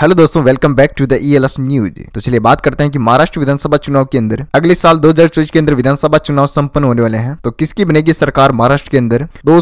hello दोस्तों welcome back to the ELS news तो चलिए बात करते हैं कि महाराष्ट्र विधानसभा चुनाव के अंदर अगले साल 2024 के अंदर विधानसभा चुनाव संपन्न होने वाले हैं तो किसकी बनेगी सरकार महाराष्ट्र के अंदर दो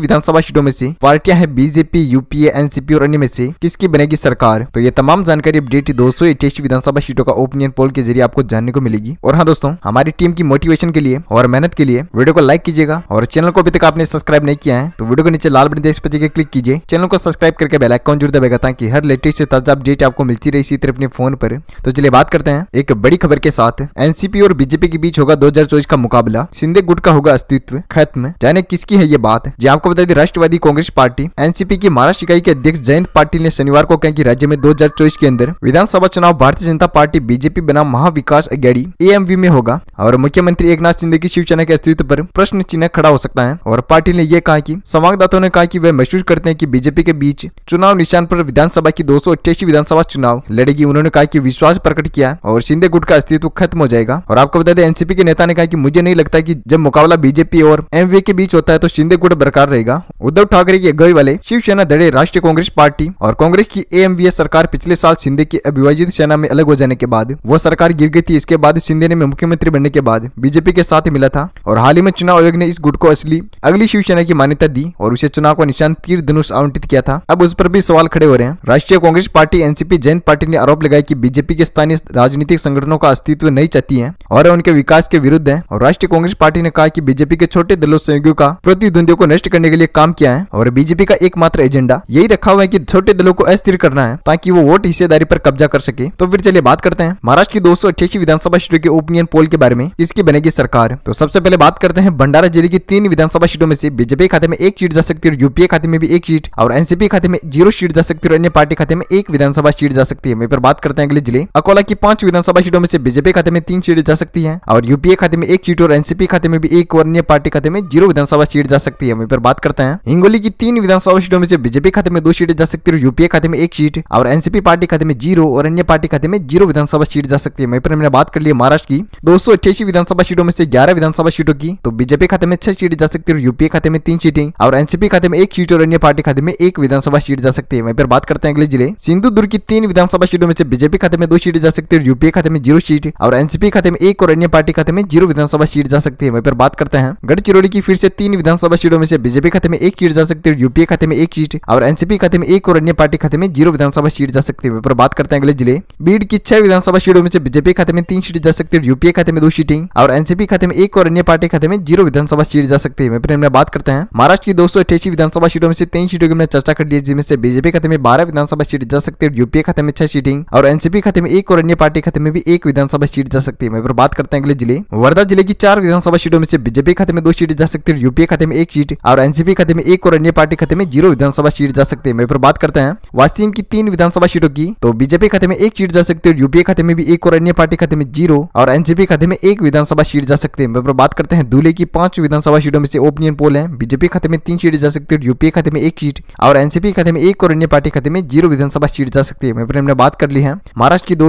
विधानसभा सीटों में से पार्टियां हैं बीजेपी यूपीए एनसीपी और अन्य में से किसकी बनेगी सरकार तो ये तमाम जानकारी अपडेट दो विधानसभा सीटों का ओपिनियन पोल के जरिए आपको जानने को मिलेगी और हाँ दोस्तों हमारी टीम की मोटिवेशन के लिए और मेहनत के लिए वीडियो को लाइक कीजिएगा और चैनल को अभी तक आपने सब्सक्राइब नहीं किया है तो वीडियो को नीचे लाल बनी देश पर क्लिक कीजिए चैनल को सब्सक्राइब करके बेलाइकॉन जुड़ दबेगा ताकि हर लेटेस्ट ताजा अपडेट आपको मिलती रही इसी तरह अपने फोन पर तो चलिए बात करते हैं एक बड़ी खबर के साथ एनसीपी और बीजेपी के बीच होगा दो का मुकाबला सिंधे गुट का होगा अस्तित्व खत्म जाने किसकी है ये बात जी आपको बता दें राष्ट्रवादी कांग्रेस पार्टी एनसीपी की महाराष्ट्र इकाई के अध्यक्ष जयंत पाटिल ने शनिवार को कहा कि राज्य में दो के अंदर विधानसभा चुनाव भारतीय जनता पार्टी बीजेपी बना महाविकास अघाड़ी ए में होगा और मुख्यमंत्री एक नाथ की शिवसेना के अस्तित्व पर प्रश्न चिन्ह खड़ा हो सकता है और पाटिल ने यह कहा कि संवाददाताओं ने कहा कि वह महसूस करते हैं कि बीजेपी के बीच चुनाव निशान पर विधानसभा की दो सौ 2024 विधानसभा चुनाव लड़ेगी उन्होंने कहा की विश्वास प्रकट किया और शिंदे गुट का अस्तित्व खत्म हो जाएगा और आपको बता दें एनसीपी के नेता ने कहा की मुझे नहीं लगता की जब मुकाबला बीजेपी और एमवे के बीच होता है तो शिंदे गुट बरकरार रहेगा उद्धव ठाकरे की अगुवाई वाले शिवसेना धड़े राष्ट्रीय कांग्रेस पार्टी और कांग्रेस की ए सरकार पिछले साल शिंदे की अभिभाजित सेना में अलग हो जाने के बाद वो सरकार गिर गई थी इसके बाद शिंदे ने मुख्यमंत्री बनने के बाद बीजेपी के साथ मिला था और हाल ही में चुनाव आयोग ने इस गुट को असली अगली शिवसेना की मान्यता दी और उसे चुनाव का निशान तीर धनुष आवंटित किया था अब उस पर भी सवाल खड़े हो रहे हैं Rashtriya Congress party party NCP जैन पार्टी ने आरोप लगाया कि बीजेपी के स्थानीय राजनीतिक संगठनों का अस्तित्व नहीं चाहती है और उनके विकास के विरुद्ध है और राष्ट्रीय कांग्रेस पार्टी ने कहा कि बीजेपी के छोटे दलों सहयोगियों का प्रतिद्वंदियों को नष्ट करने के लिए काम किया है और बीजेपी का एकमात्र एजेंडा यही रखा हुआ है की छोटे दलों को अस्थिर करना है ताकि वो वोट हिस्सेदारी पर कब्जा कर सके तो फिर चलिए बात करते हैं महाराष्ट्र की दो विधानसभा सीटों के ओपिनियन पोल के बारे में किसकी बनेगी सरकार तो सबसे पहले बात करते हैं भंडारा जिले की तीन विधानसभा सीटों में से बीजेपी खाते में एक सीट जा सकती है यूपीए खाते में भी एक सीट और एनसीपी खाते में जीरो सीट जा सकती है और अन्य पार्टी खाते में एक विधान विधानसभा सीट जा सकती है वहीं पर बात करते हैं अगले जिले अकोला की पांच विधानसभा सीटों में से बीजेपी खाते में तीन सीट जा सकती है और यूपीए खाते में एक सीट और एनसीपी खाते में भी एक और अन्य पार्टी खाते में जीरो विधानसभा सीट जा सकती है पर बात करते हैं हिंगोली की तीन विधानसभा सीटों में से बीजेपी खाते में दो सीट जा सकती है यूपीए खाते में एक सीट और एनसीपी पार्टी खाते में जीरो और अन्य पार्टी खाते में जीरो विधानसभा सीट जा सकती है वहीं पर हमने बात कर लिया महाराष्ट्र की दो विधानसभा सीटों में से ग्यारह विधानसभा सीटों की तो बीजेपी खाते में छह सीट जा सकती है यूपीए खाते में तीन सीटें और एनसीपी खाते में एक सीट और अन्य पार्टी खाते में एक विधानसभा सीट जा सकती है वहीं पर बात करते हैं अगले जिले सिंधु दूर की तीन विधानसभा सीटों में से बीजेपी खाते में दो सीट जा सकती है यूपीए खाते में जीरो सीट और एनसीपी खाते में एक और अन्य पार्टी खाते में जीरो विधानसभा सीट जा सकती है वहीं पर बात करते हैं गढ़चिरौली की फिर से तीन विधानसभा सीटों में से बीजेपी खाते में एक सीट जा सकती है यूपीए खाते में एक सीट और एनसीपी खाते में एक और अन्य पार्टी खाते में जीरो विधानसभा सीट जा सकती है वहीं पर बात करते हैं अगले जिले बीड की छह विधानसभा सीटों में से बीजेपी खाते में तीन सीट जा सकती है यूपीए खाते में दो सीटें और एनसीपी खाते में एक और अन्य पार्टी खाते में जीरो विधानसभा सीट जा सकती है वहीं पर हमने बात करते हैं महाराष्ट्र की दो विधानसभा सीटों में से तीन सीटों की हमने चर्चा कर ली जिसमें से बीजेपी खाते में बारह विधानसभा सीट जा सकती है सकती है यूपीए खाते में छह सीटिंग और एनसीपी खाते में एक और अन्य पार्टी खाते में भी एक विधानसभा सीट जा सकती है बात करते हैं अगले जिले वर्धा जिले की चार विधानसभा सीटों में से बीजेपी खाते में दो सीट जा सकती है यूपीए खाते में एक सीट और एनसीपी खाते में एक और अन्य पार्टी खाते में जीरो विधानसभा सीट जा सकती है मैं बात करते हैं वासिम की तीन विधानसभा सीटों की तो बीजेपी खाते में एक सीट जा सकती है यूपीए खाते में भी एक और अन्य पार्टी खाते में जीरो और एनसीपी खाते में एक विधानसभा सीट जा सकती है पर बात करते हैं दूल्हे की पांच विधानसभा सीटों में से ओपिनियन पोल है बीजेपी खाते में तीन सीट जा सकती है यूपीए खाते में एक सीट और एनसीपी खाते में एक और अन्य पार्टी खाते में जीरो विधानसभा सीट जा सकती है मेरे हमने बात कर ली है महाराष्ट्र की दो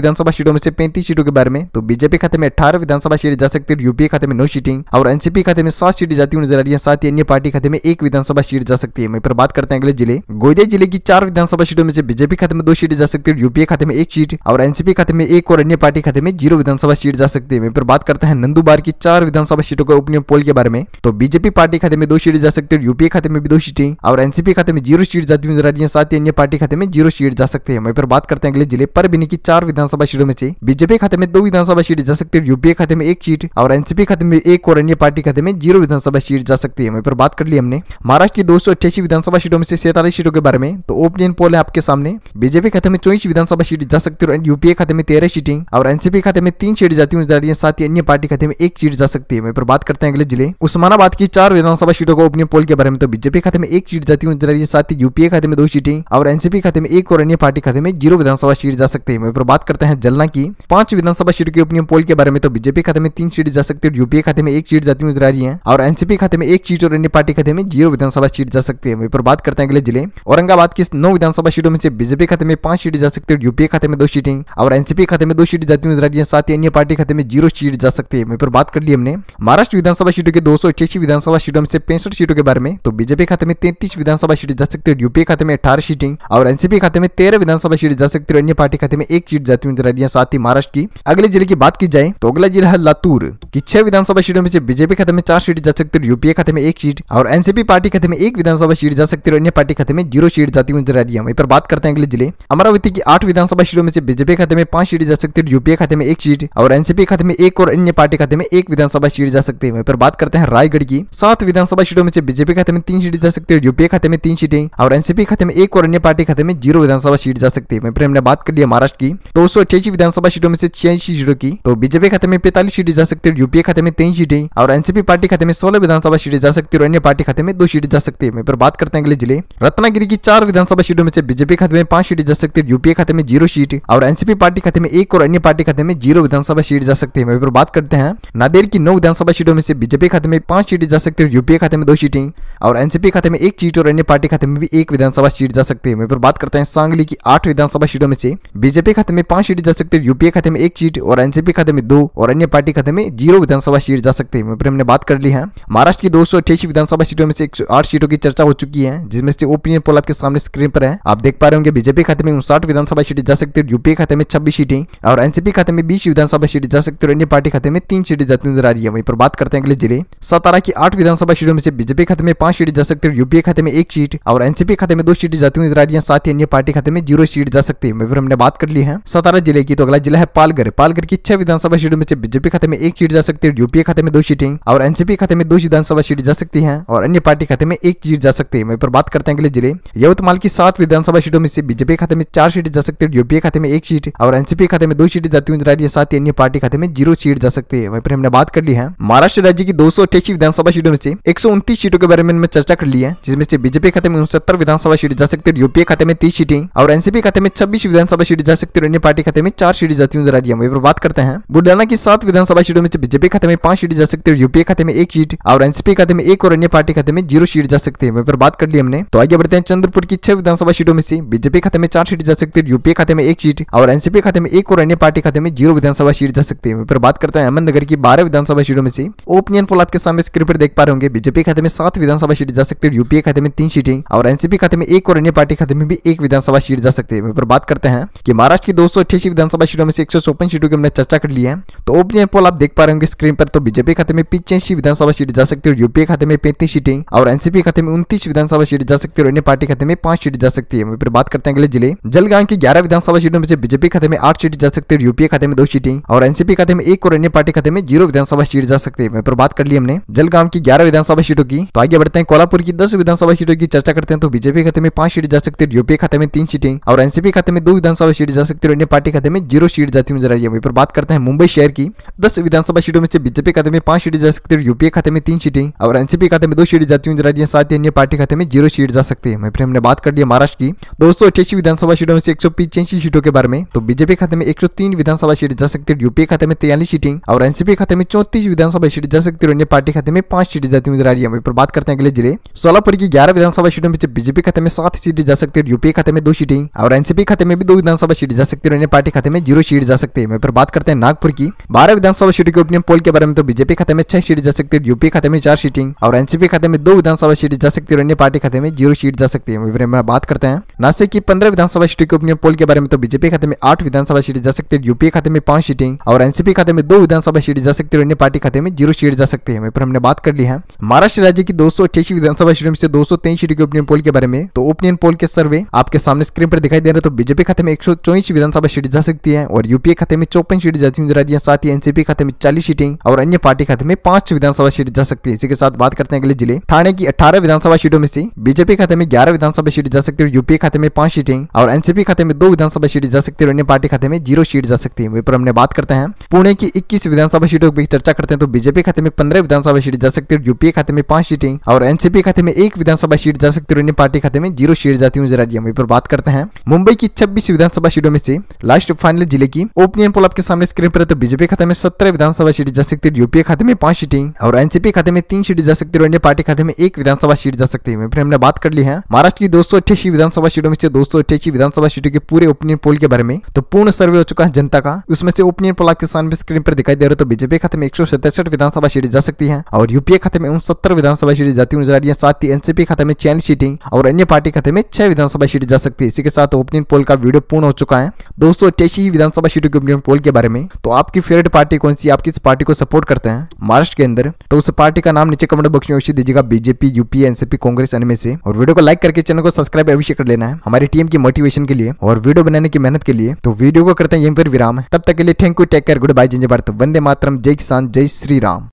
विधानसभा सीटों में से पैंतीस सीटों के बारे में तो बीजेपी खाते में अठारह विधानसभा सीटें जा सकती है यूपीए खाते में नौ सीटिंग और एनसीपी खाते में सात सीटें जाती हुई नजर आ रही है साथ ही अन्य पार्टी खाते में एक विधानसभा सीट जा सकती है मैं पर बात करते हैं अगले जिले गोदिया जिले की चार विधानसभा सीटों में से बीजेपी खाते में दो सीटें जा सकती है यूपीए खाते में एक सीट और एनसीपी खाते में एक और अन्य पार्टी खाते में जीरो विधानसभा सीट जा सकती है मैं पर बात करते हैं नंदुबार की चार विधानसभा सीटों के ओपिनियन पोल के बारे में तो बीजेपी पार्टी खाते में दो सीटें जा सकती है यूपीए खाते में भी दो सीटें और एनसीपी खाते में जीरो सीट जाती हुई नजर आ रही है साथ ही अन्य पार्टी खाते में जीरो सीट जा सकती है वहीं पर बात करते हैं अगले जिले पर भी की चार विधानसभा सीटों में से बीजेपी खाते में दो विधानसभा सीट जा सकती है यूपीए खाते में एक सीट और एनसीपी खाते में एक और अन्य पार्टी खाते में जीरो विधानसभा सीट जा सकती है वहीं पर बात कर ली हमने महाराष्ट्र की दो विधानसभा सीटों में से सैतालीस सीटों के बारे में तो ओपिनियन पोल है आपके सामने बीजेपी खाते में चौबीस विधानसभा सीट जा सकती है यूपीए खाते में तेरह सीटें और एनसीपी खाते में तीन सीट जाती हुई जा रही है साथ ही अन्य पार्टी खाते में एक सीट जा सकती है वहीं पर बात करते हैं अगले जिले उस्मानाबाद की चार विधानसभा सीटों को ओपिनियन पोल के बारे में तो बीजेपी खाते में एक सीट जाती हुई जा रही है साथ ही यूपीए खाते में दो सीटें और एनसीपी खाते में एक अन्य पार्टी खाते में जीरो विधानसभा सीट जा सकती है वहीं पर बात करते हैं जलना की पांच विधानसभा सीट के ओपिनियन पोल के बारे में तो बीजेपी खाते में तीन सीट जा सकती है यूपीए खाते में एक सीट जाती नजर आ रही है और एनसीपी खाते में एक सीट और अन्य पार्टी खाते में जीरो विधानसभा सीट जा सकती है वहीं पर बात करते हैं अगले जिले औरंगाबाद की नौ विधानसभा सीटों में से बीजेपी खाते में पांच सीट जा सकती है यूपीए खाते में दो सीटें और एनसीपी खाते में दो सीट जाती नजर आ रही है साथ ही अन्य पार्टी खाते में जीरो सीट जा सकती है वहीं पर बात कर ली हमने महाराष्ट्र विधानसभा सीटों के दो विधानसभा सीटों में से पैंसठ सीटों के बारे में तो बीजेपी खाते में तैतीस विधानसभा सीट जा सकती है यूपीए खाते में अठारह सीटें और एनसीपी खाते खाते में तेरह विधानसभा सीट जा सकती है अन्य पार्टी खाते में एक सीट जाती हुई नजर आ रही है साथ ही महाराष्ट्र की अगले जिले की बात की जाए तो अगला जिला है लातूर की छह विधानसभा सीटों में से बीजेपी खाते में चार सीट जा सकती है यूपीए खाते में एक सीट और एनसीपी पार्टी खाते में एक विधानसभा सीट जा सकती है अन्य पार्टी खाते में जीरो सीट जाती हुई नजर आ रही है वहीं पर बात करते हैं अगले जिले अमरावती की आठ विधानसभा सीटों में से बीजेपी खाते में पांच सीट जा सकती है यूपीए खाते में एक सीट और एनसीपी खाते में एक और अन्य पार्टी खाते में एक विधानसभा सीट जा सकती है वहीं पर बात करते हैं रायगढ़ की सात विधानसभा सीटों में से बीजेपी खाते में तीन सीट जा सकती है यूपीए खाते में तीन सीटें और एनसीपी खाते में एक और अन्य पार्टी खाते में जीरो विधानसभा सीट जा सकती है वहीं पर हमने बात कर लिया महाराष्ट्र की तो सौ विधानसभा सीटों में से छियासी सीटों की तो बीजेपी खाते में पैंतालीस सीटें जा सकती है यूपीए खाते में तेईस सीटें और एनसीपी पार्टी खाते में सोलह विधानसभा सीटें जा सकती है और अन्य पार्टी खाते में दो सीटें जा सकती है पर बात करते हैं अगले जिले रत्नागिरी की चार विधानसभा सीटों में से बीजेपी खाते में पांच सीटें जा सकती है यूपीए खाते में जीरो सीट और एनसीपी पार्टी खाते में एक और अन्य पार्टी खाते में जीरो विधानसभा सीट जा सकती है पर बात करते हैं नादेर की नौ विधानसभा सीटों में से बीजेपी खाते में पांच सीटें जा सकती है यूपीए खाते में दो सीटें और एनसीपी खाते में एक सीट और अन्य पार्टी खाते में भी एक विधानसभा सीट जा सकती है पर बात करते हैं सांगली की आठ विधानसभा सीटों में से बीजेपी खाते में पांच सीट जा सकते हैं यूपीए खाते में एक सीट और एनसीपी खाते में दो और अन्य पार्टी खाते में जीरो विधानसभा सीट जा सकते हैं हमने बात कर ली है महाराष्ट्र की दो विधानसभा सीटों में से एक सीटों की चर्चा हो चुकी है जिसमें से ओपिनियन पोल आपके सामने स्क्रीन पर है आप देख पा रहे होंगे बीजेपी खाते में उनसठ विधानसभा सीटें जा सकती है यूपीए खाते में छब्बीस सीटें और एनसीपी खाते में बीस विधानसभा सीटें जा सकती है और अन्य पार्टी खाते में तीन सीटें जाती नजर आ रही है वहीं पर बात करते हैं अगले जिले सतारा की आठ विधानसभा सीटों में से बीजेपी खाते में पांच सीटें जा सकती है यूपीए खाते में एक सीट और एनसीपी खाते में दो सीटें जाती हुई नजर आ रही है साथ ही अन्य पार्टी पार्टी खाते में जीरो सीट जा सकती है फिर हमने बात कर ली है सतारा जिले की तो अगला जिला है पालगर पालगर की छह विधानसभा सीटों में से बीजेपी खाते में एक सीट जा सकती है यूपीए खाते में दो सीटें और एनसीपी खाते में दो विधानसभा सीट जा सकती है और अन्य पार्टी खाते में एक सीट जा सकती है वहीं पर बात करते हैं अगले जिले यवतमाल की सात विधानसभा सीटों में से बीजेपी खाते में चार सीट जा सकती है यूपीए खाते में एक सीट और एनसीपी खाते में दो सीटें जाती हुई राज्य साथ ही अन्य पार्टी खाते में जीरो सीट जा सकती है वहीं पर हमने बात कर ली है महाराष्ट्र राज्य की दो विधानसभा सीटों में से एक सीटों के बारे में चर्चा कर ली है जिसमें से बीजेपी खाते में उनसत्तर विधानसभा सीट जा सकती है यूपीए खाते में तीस सीटें थी और एनसीपी खाते में छब्बीस विधानसभा सीट जा सकती है पार्टी खाते में चार सीट जाती हुई रही है बात करते हैं बुडाना की सात विधानसभा सीटों में बीजेपी खाते में पांच सीट जा सकती है यूपीए खाते में एक सीट और एनसीपी खाते में एक और अन्य पार्टी खाते में जीरो सीट जा सकती है बात कर ली हमने तो आगे बढ़ते हैं चंद्रपुर की छह विधानसभा सीटों में से बीजेपी खाते में चार सीट जा सकती है यूपीए खाते में एक सीट और एनसीपी खाते में एक और अन्य पार्टी खाते में जीरो विधानसभा सीट जा सकती है बात करते हैं अहमदनगर की बारह विधानसभा सीटों में से ओपिनियन पोल आपके सामने स्क्रीन पर देख पा रहे होंगे बीजेपी खाते में सात विधानसभा सीट जा सकती है यूपीए खाते में तीन सीटें और एनसीपी खाते में एक और अन्य पार्टी खाते में भी एक विधानसभा विधानसभा सीट जा सकती है पर बात करते हैं कि महाराष्ट्र की दो विधानसभा सीटों में से एक सीटों की हमने चर्चा कर ली है तो ओपिनियन पोल आप देख पा रहे होंगे स्क्रीन पर तो बीजेपी खाते में पिचासी विधानसभा सीट जा सकती है यूपीए खाते में पैंतीस सीटें और एनसीपी खाते में उन्तीस विधानसभा सीट जा सकती है और अन्य पार्टी खाते में पांच सीट जा सकती है फिर बात करते हैं अगले जिले जलगांव की ग्यारह विधानसभा सीटों में से बीजेपी खाते में आठ सीट जा सकती है यूपीए खाते में दो सीटें और एनसीपी खाते में एक और अन्य पार्टी खाते में जीरो विधानसभा सीट जा सकती है पर बात कर ली हमने जलगांव की ग्यारह विधानसभा सीटों की तो आगे बढ़ते हैं कोलापुर की दस विधानसभा सीटों की चर्चा करते हैं तो बीजेपी खाते में पांच सीट जा सकती है यूपीए खाते में में तीन सीटें और एनसीपी खाते में दो विधानसभा सीट जा सकती है और इंडिया पार्टी खाते में जीरो सीट जाती हुई नजर आई है वहीं पर बात करते हैं मुंबई शहर की दस विधानसभा सीटों में से बीजेपी खाते में पांच सीटें जा सकती है यूपीए खाते में तीन सीटें और एनसीपी खाते में दो सीटें जाती हुई नजर आई है साथ ही अन्य पार्टी खाते में जीरो सीट जा सकती है वहीं पर हमने बात कर लिया महाराष्ट्र की दो विधानसभा सीटों में से एक सीटों के बारे में तो बीजेपी खाते में एक विधानसभा सीट जा सकती है यूपीए खाते में तैयलीस सीटें और एनसीपी खाते में चौतीस विधानसभा सीट जा सकती है अन्य पार्टी खाते में पांच सीटें जाती हुई नजर आ रही है वहीं पर बात करते हैं अगले जिले सोलापुर की ग्यारह विधानसभा सीटों में बीजेपी खाते में सात सीटें जा सकती है यूपीए खाते में दो सीटें और एनसीपी खाते में भी दो विधानसभा सीट जा सकती है अन्य पार्टी खाते में जीरो सीट जा सकती है मैं पर बात करते हैं नागपुर की बारह विधानसभा सीटों के ओपिनियन पोल के बारे में तो बीजेपी खाते में छह सीट जा सकती है यूपी खाते में चार सीटिंग और एनसीपी खाते में दो विधानसभा सीट जा सकती है अन्य पार्टी खाते में जीरो सीट जा सकती है बात करते हैं नासिक की पंद्रह विधानसभा सीटों के ओपिनियन पोल के बारे में तो बीजेपी खाते में आठ विधानसभा सीट जा सकती है यूपी खाते में पांच सीटिंग और एनसीपी खाते में दो विधानसभा सीट जा सकती है अन्य पार्टी खाते में जीरो सीट जा सकती है हमने बात कर ली है महाराष्ट्र राज्य की दो विधानसभा सीटों में से दो सीटों के ओपिनियन पोल के बारे में तो ओपिनियन पोल के सर्वे आपके सामने स्क्रीन पर दिखाई दे रहे तो बीजेपी खाते में एक विधानसभा सीट जा सकती है और यूपीए खाते में चौपन सीट जाती नजर आ रही है साथ ही एनसीपी खाते में चालीस सीटें और अन्य पार्टी खाते में पांच विधानसभा सीट जा सकती है इसी के साथ बात करते हैं अगले जिले थाने की अठारह विधानसभा सीटों में से बीजेपी खाते में ग्यारह विधानसभा सीट जा सकती है यूपीए खाते में पांच सीटें और एनसीपी खाते में दो विधानसभा सीट जा सकती है और अन्य पार्टी खाते में जीरो सीट जा सकती है वहीं पर हमने बात करते हैं पुणे की इक्कीस विधानसभा सीटों की चर्चा करते हैं तो बीजेपी खाते में पंद्रह विधानसभा सीट जा सकती है यूपीए खाते में पांच सीटें और एनसीपी खाते में एक विधानसभा सीट जा सकती है और अन्य पार्टी खाते में जीरो सीट जाती हुई नजर आ रही है वहीं पर बात करते हैं मुंबई की छब्बीस विधानसभा सीटों में से लास्ट फाइनल जिले की ओपिनियन पोल आपके सामने स्क्रीन पर तो बीजेपी खाते में सत्रह विधानसभा सीट जा सकती है यूपीए खाते में पांच सीटें और एनसीपी खाते में तीन सीट जा सकती है अन्य पार्टी खाते में एक विधानसभा सीट जा सकती है फिर हमने बात कर ली है महाराष्ट्र की दो विधानसभा सीटों में से दो विधानसभा सीटों के पूरे ओपिनियन पोल के बारे में तो पूर्ण सर्वे हो चुका है जनता का उसमें से ओपिनियन पोल आपके सामने स्क्रीन पर दिखाई दे रहा है तो बीजेपी खाते में एक विधानसभा सीट जा सकती है और यूपीए खाते में सत्तर विधानसभा सीटें जाती हुई नजर आ रही है साथ ही एनसीपी खाते में चैन सीटें और अन्य पार्टी खाते में छह विधानसभा सीटें जा सकती है इसी के साथ ओपनिंग पोल का वीडियो पूर्ण हो चुका है दोस्तों अट्ठाईसी विधानसभा सीटों के ओपनिंग पोल के बारे में तो आपकी फेवरेट पार्टी कौन सी आप किस पार्टी को सपोर्ट करते हैं महाराष्ट्र के अंदर तो उस पार्टी का नाम नीचे कमेंट बॉक्स में अवश्य दीजिएगा बीजेपी यूपी एनसीपी कांग्रेस इनमें से और वीडियो को लाइक करके चैनल को सब्सक्राइब अवश्य कर लेना है हमारी टीम की मोटिवेशन के लिए और वीडियो बनाने की मेहनत के लिए तो वीडियो को करते हैं यहीं पर विराम तब तक के लिए thank you take care good bye जिंजे भारत वंदे मातरम जय किसान जय श्री राम